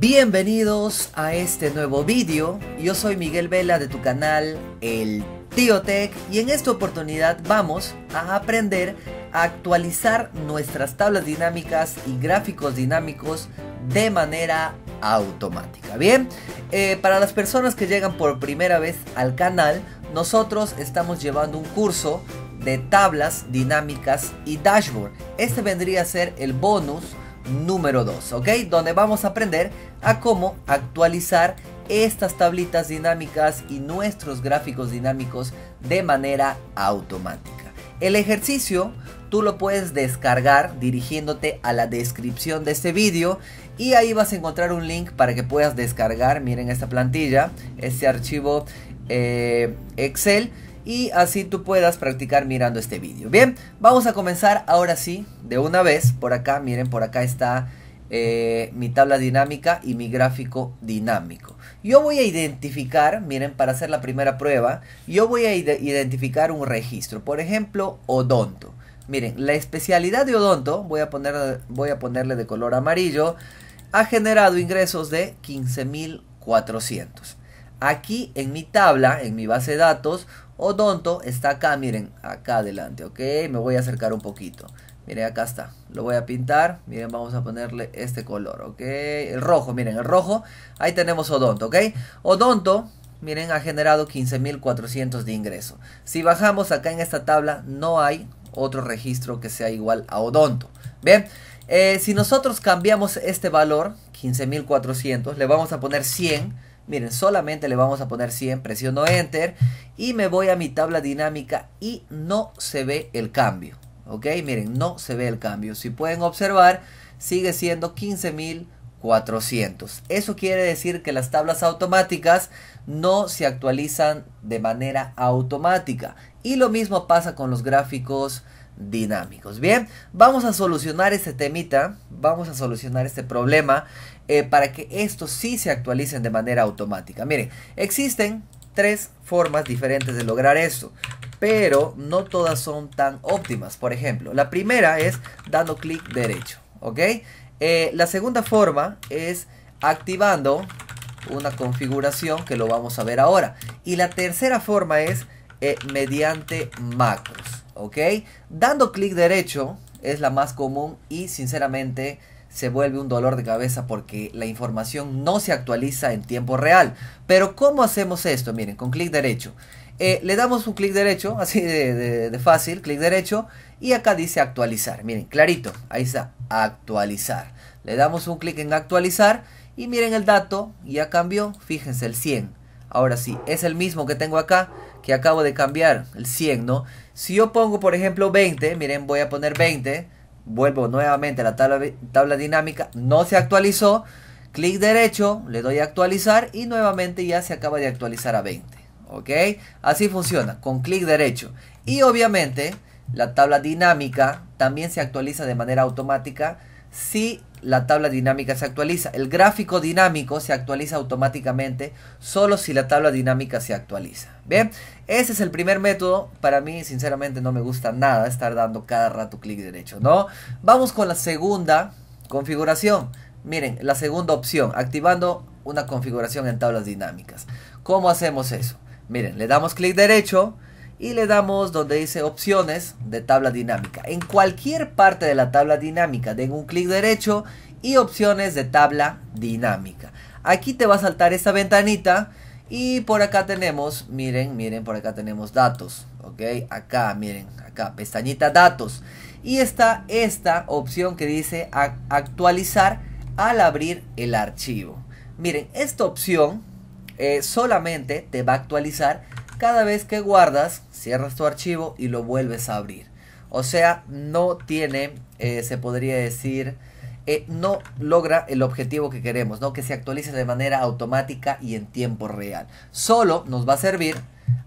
Bienvenidos a este nuevo vídeo, yo soy Miguel Vela de tu canal El Tío Tech y en esta oportunidad vamos a aprender a actualizar nuestras tablas dinámicas y gráficos dinámicos de manera automática. Bien, eh, para las personas que llegan por primera vez al canal, nosotros estamos llevando un curso de tablas dinámicas y dashboard. Este vendría a ser el bonus número 2, ¿ok? Donde vamos a aprender a cómo actualizar estas tablitas dinámicas y nuestros gráficos dinámicos de manera automática. El ejercicio tú lo puedes descargar dirigiéndote a la descripción de este vídeo y ahí vas a encontrar un link para que puedas descargar, miren esta plantilla, este archivo eh, Excel y así tú puedas practicar mirando este vídeo. Bien, vamos a comenzar ahora sí de una vez. Por acá, miren, por acá está eh, mi tabla dinámica y mi gráfico dinámico. Yo voy a identificar, miren, para hacer la primera prueba, yo voy a identificar un registro. Por ejemplo, odonto. Miren, la especialidad de odonto, voy a, poner, voy a ponerle de color amarillo, ha generado ingresos de 15.400. Aquí en mi tabla, en mi base de datos, Odonto está acá, miren, acá adelante, ¿ok? Me voy a acercar un poquito. Miren, acá está. Lo voy a pintar. Miren, vamos a ponerle este color, ¿ok? El rojo, miren, el rojo. Ahí tenemos Odonto, ¿ok? Odonto, miren, ha generado 15.400 de ingreso. Si bajamos acá en esta tabla, no hay otro registro que sea igual a Odonto. Bien, eh, si nosotros cambiamos este valor, 15.400, le vamos a poner 100 Miren, solamente le vamos a poner 100, presiono Enter y me voy a mi tabla dinámica y no se ve el cambio. ¿Ok? Miren, no se ve el cambio. Si pueden observar, sigue siendo 15.400. Eso quiere decir que las tablas automáticas no se actualizan de manera automática. Y lo mismo pasa con los gráficos dinámicos. Bien, vamos a solucionar este temita, vamos a solucionar este problema eh, para que estos sí se actualicen de manera automática. Miren, existen tres formas diferentes de lograr esto, pero no todas son tan óptimas. Por ejemplo, la primera es dando clic derecho, ¿ok? Eh, la segunda forma es activando una configuración que lo vamos a ver ahora. Y la tercera forma es eh, mediante macros, ¿ok? Dando clic derecho es la más común y sinceramente se vuelve un dolor de cabeza porque la información no se actualiza en tiempo real. Pero ¿cómo hacemos esto? Miren, con clic derecho. Eh, le damos un clic derecho, así de, fácil, clic derecho, y acá dice actualizar. Miren, clarito, ahí está, actualizar. Le damos un clic en actualizar y miren el dato, ya cambió, fíjense el 100. Ahora sí, es el mismo que tengo acá, que acabo de cambiar, el 100, ¿no? Si yo pongo, por ejemplo, 20, miren, voy a poner 20, Vuelvo nuevamente a la tabla, tabla dinámica. No se actualizó. Clic derecho, le doy a actualizar y nuevamente ya se acaba de actualizar a 20. ¿Ok? Así funciona, con clic derecho. Y obviamente la tabla dinámica también se actualiza de manera automática si la tabla dinámica se actualiza. El gráfico dinámico se actualiza automáticamente solo si la tabla dinámica se actualiza. Bien, ese es el primer método. Para mí, sinceramente, no me gusta nada estar dando cada rato clic derecho, ¿no? Vamos con la segunda configuración. Miren, la segunda opción, activando una configuración en tablas dinámicas. ¿Cómo hacemos eso? Miren, le damos clic derecho y le damos donde dice opciones de tabla dinámica. En cualquier parte de la tabla dinámica den un clic derecho y opciones de tabla dinámica. Aquí te va a saltar esta ventanita y por acá tenemos, miren, miren, por acá tenemos datos, ok, acá miren, acá pestañita datos y está esta opción que dice actualizar al abrir el archivo. Miren, esta opción eh, solamente te va a actualizar cada vez que guardas cierras tu archivo y lo vuelves a abrir. O sea, no tiene, eh, se podría decir, eh, no logra el objetivo que queremos, ¿no? Que se actualice de manera automática y en tiempo real. Solo nos va a servir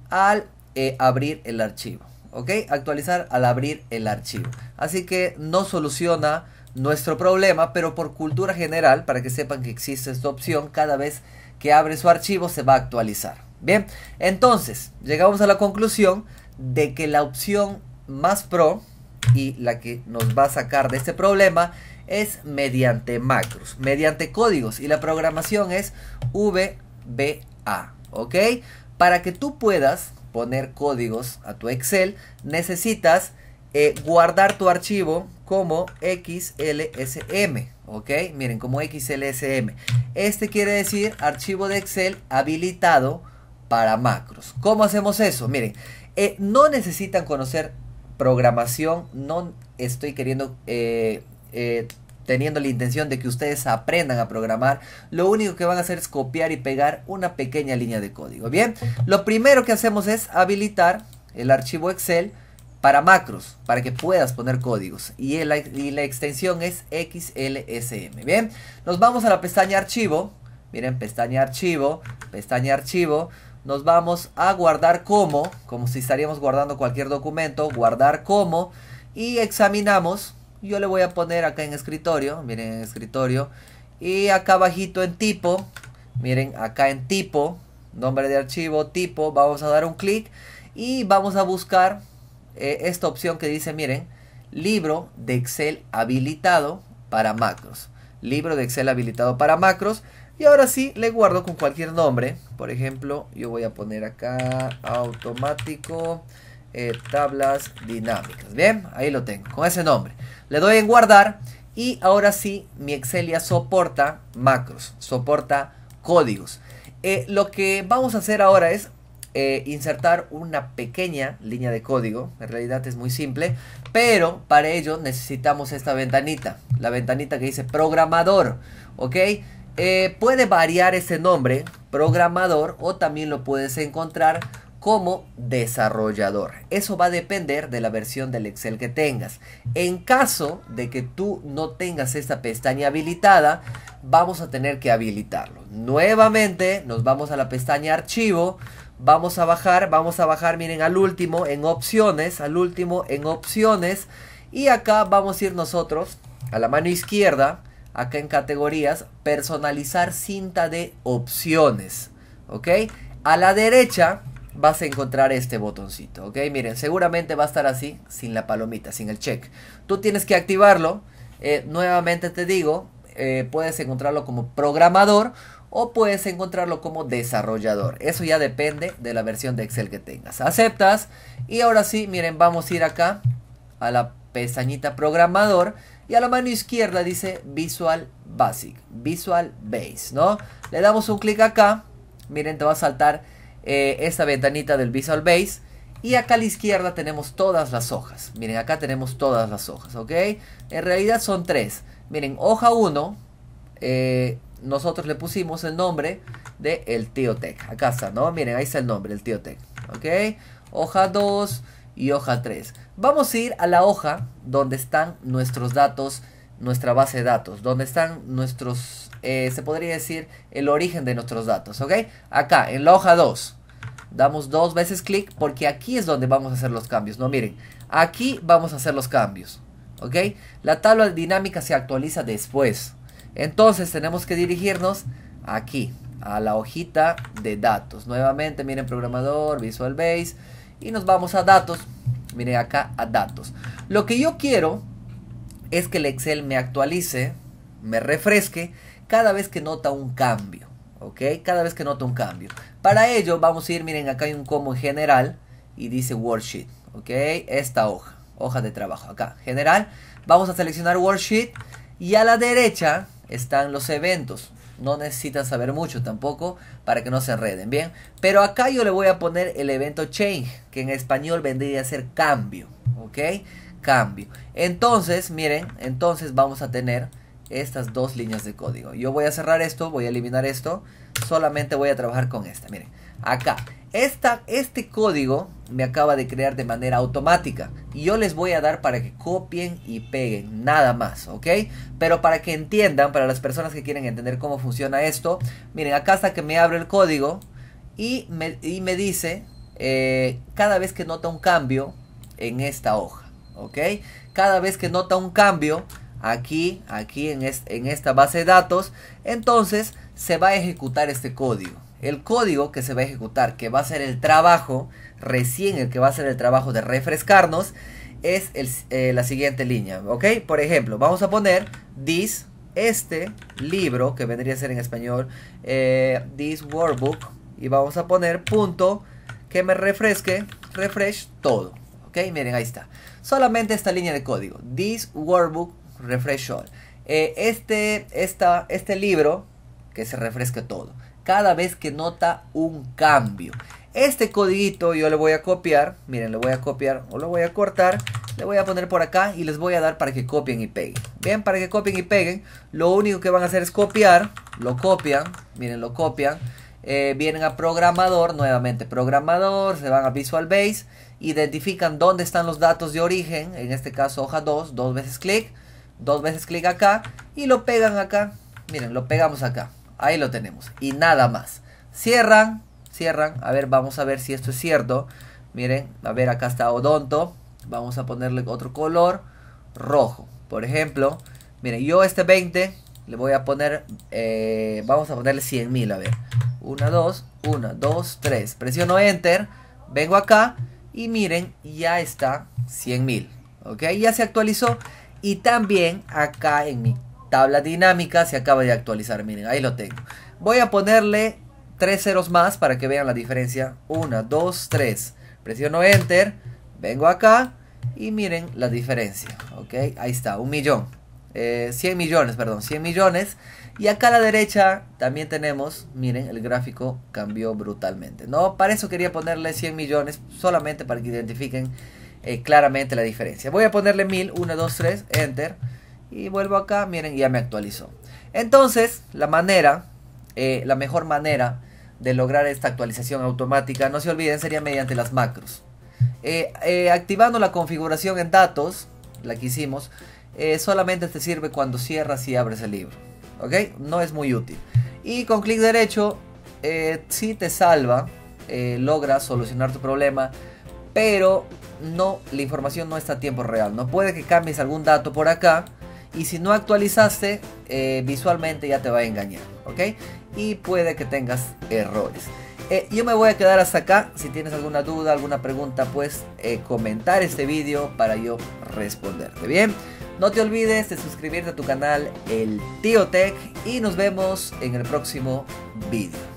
al eh, abrir el archivo, ¿ok? Actualizar al abrir el archivo. Así que no soluciona nuestro problema, pero por cultura general, para que sepan que existe esta opción, cada vez que abre su archivo se va a actualizar. Bien, entonces llegamos a la conclusión de que la opción más pro y la que nos va a sacar de este problema es mediante macros, mediante códigos y la programación es VBA, ¿ok? Para que tú puedas poner códigos a tu Excel necesitas eh, guardar tu archivo como XLSM, ¿ok? Miren, como XLSM. Este quiere decir archivo de Excel habilitado para macros. ¿Cómo hacemos eso? Miren, eh, no necesitan conocer programación, no estoy queriendo... Eh, eh, teniendo la intención de que ustedes aprendan a programar, lo único que van a hacer es copiar y pegar una pequeña línea de código. Bien, lo primero que hacemos es habilitar el archivo Excel para macros, para que puedas poner códigos. Y, y la extensión es XLSM. Bien, nos vamos a la pestaña archivo. Miren, pestaña archivo, pestaña archivo nos vamos a guardar como, como si estaríamos guardando cualquier documento, guardar como, y examinamos. Yo le voy a poner acá en escritorio, miren en escritorio, y acá abajito en tipo, miren acá en tipo, nombre de archivo, tipo, vamos a dar un clic y vamos a buscar eh, esta opción que dice, miren, libro de Excel habilitado para macros. Libro de Excel habilitado para macros y ahora sí, le guardo con cualquier nombre. Por ejemplo, yo voy a poner acá automático eh, tablas dinámicas. Bien, ahí lo tengo, con ese nombre. Le doy en guardar y ahora sí, mi Excel ya soporta macros, soporta códigos. Eh, lo que vamos a hacer ahora es eh, insertar una pequeña línea de código. En realidad es muy simple, pero para ello necesitamos esta ventanita, la ventanita que dice programador, ¿ok? Eh, puede variar ese nombre, programador, o también lo puedes encontrar como desarrollador. Eso va a depender de la versión del Excel que tengas. En caso de que tú no tengas esta pestaña habilitada, vamos a tener que habilitarlo. Nuevamente nos vamos a la pestaña archivo, vamos a bajar, vamos a bajar, miren, al último en opciones, al último en opciones. Y acá vamos a ir nosotros a la mano izquierda acá en categorías, personalizar cinta de opciones, ¿ok? A la derecha vas a encontrar este botoncito, ¿ok? Miren, seguramente va a estar así, sin la palomita, sin el check. Tú tienes que activarlo, eh, nuevamente te digo, eh, puedes encontrarlo como programador o puedes encontrarlo como desarrollador. Eso ya depende de la versión de Excel que tengas. Aceptas y ahora sí, miren, vamos a ir acá a la pestañita programador y a la mano izquierda dice Visual Basic, Visual Base, ¿no? Le damos un clic acá. Miren, te va a saltar eh, esta ventanita del Visual Base. Y acá a la izquierda tenemos todas las hojas. Miren, acá tenemos todas las hojas, ¿ok? En realidad son tres. Miren, hoja 1, eh, nosotros le pusimos el nombre de el Tech, Acá está, ¿no? Miren, ahí está el nombre, el Tech, ¿ok? Hoja 2, y hoja 3. Vamos a ir a la hoja donde están nuestros datos, nuestra base de datos, donde están nuestros, eh, se podría decir, el origen de nuestros datos, ¿ok? Acá, en la hoja 2. Damos dos veces clic porque aquí es donde vamos a hacer los cambios, ¿no? Miren, aquí vamos a hacer los cambios, ¿ok? La tabla dinámica se actualiza después. Entonces tenemos que dirigirnos aquí, a la hojita de datos. Nuevamente, miren, programador, Visual Base y nos vamos a datos. Miren acá a datos. Lo que yo quiero es que el Excel me actualice, me refresque cada vez que nota un cambio. ¿Ok? Cada vez que nota un cambio. Para ello vamos a ir, miren, acá hay un como en general y dice worksheet. ¿Ok? Esta hoja, hoja de trabajo. Acá, general. Vamos a seleccionar worksheet y a la derecha están los eventos no necesitan saber mucho tampoco para que no se enreden, ¿bien? Pero acá yo le voy a poner el evento change, que en español vendría a ser cambio, ¿ok? Cambio. Entonces, miren, entonces vamos a tener estas dos líneas de código. Yo voy a cerrar esto, voy a eliminar esto, solamente voy a trabajar con esta, miren. Acá, este código me acaba de crear de manera automática. Y yo les voy a dar para que copien y peguen, nada más, ¿ok? Pero para que entiendan, para las personas que quieren entender cómo funciona esto, miren, acá hasta que me abre el código y me, dice eh, cada vez que nota un cambio en esta hoja, ¿ok? Cada vez que nota un cambio aquí, aquí en, en esta base de datos, entonces se va a ejecutar este código el código que se va a ejecutar, que va a ser el trabajo, recién el que va a ser el trabajo de refrescarnos, es eh, la siguiente línea, ¿ok? Por ejemplo, vamos a poner this, este libro, que vendría a ser en español, eh, this workbook, y vamos a poner punto, que me refresque, refresh todo, ¿ok? Miren, ahí está. Solamente esta línea de código, this workbook, refresh all. Eh, este, esta, este libro, que se refresque todo cada vez que nota un cambio. Este codito yo le voy a copiar, miren, le voy a copiar o lo voy a cortar, le voy a poner por acá y les voy a dar para que copien y peguen. Bien, para que copien y peguen, lo único que van a hacer es copiar, lo copian, miren, lo copian, eh, vienen a programador, nuevamente programador, se van a Visual Base, identifican dónde están los datos de origen, en este caso hoja 2, dos veces clic, dos veces clic acá y lo pegan acá, miren, lo pegamos acá. Ahí lo tenemos. Y nada más. Cierran, cierran. A ver, vamos a ver si esto es cierto. Miren, a ver, acá está Odonto. Vamos a ponerle otro color rojo. Por ejemplo, miren, yo este 20 le voy a poner, eh, vamos a ponerle 100.000, a ver. 1, 2, 1, 2, 3. Presiono Enter, vengo acá y miren, ya está 100.000. ¿Ok? Ya se actualizó. Y también acá en mi Tabla dinámica se acaba de actualizar, miren, ahí lo tengo. Voy a ponerle tres ceros más para que vean la diferencia. 1, 2, 3. Presiono Enter, vengo acá y miren la diferencia. Ok, ahí está, un millón. Eh, 100 millones, perdón, 100 millones. Y acá a la derecha también tenemos, miren, el gráfico cambió brutalmente. No, para eso quería ponerle 100 millones, solamente para que identifiquen eh, claramente la diferencia. Voy a ponerle 1000, 1, 2, 3, Enter. Y vuelvo acá, miren, ya me actualizó. Entonces, la manera, eh, la mejor manera de lograr esta actualización automática, no se olviden, sería mediante las macros. Eh, eh, activando la configuración en datos, la que hicimos, solamente te sirve cuando cierras y abres el libro. ¿Ok? No es muy útil. Y con clic derecho, si te salva, logras solucionar tu problema, pero no, la información no está a tiempo real. No puede que cambies algún dato por acá y si no actualizaste, eh, visualmente ya te va a engañar, ¿ok? Y puede que tengas errores. Eh, yo me voy a quedar hasta acá. Si tienes alguna duda, alguna pregunta, pues eh, comentar este vídeo para yo responderte. Bien, no te olvides de suscribirte a tu canal El Tío Tech y nos vemos en el próximo vídeo.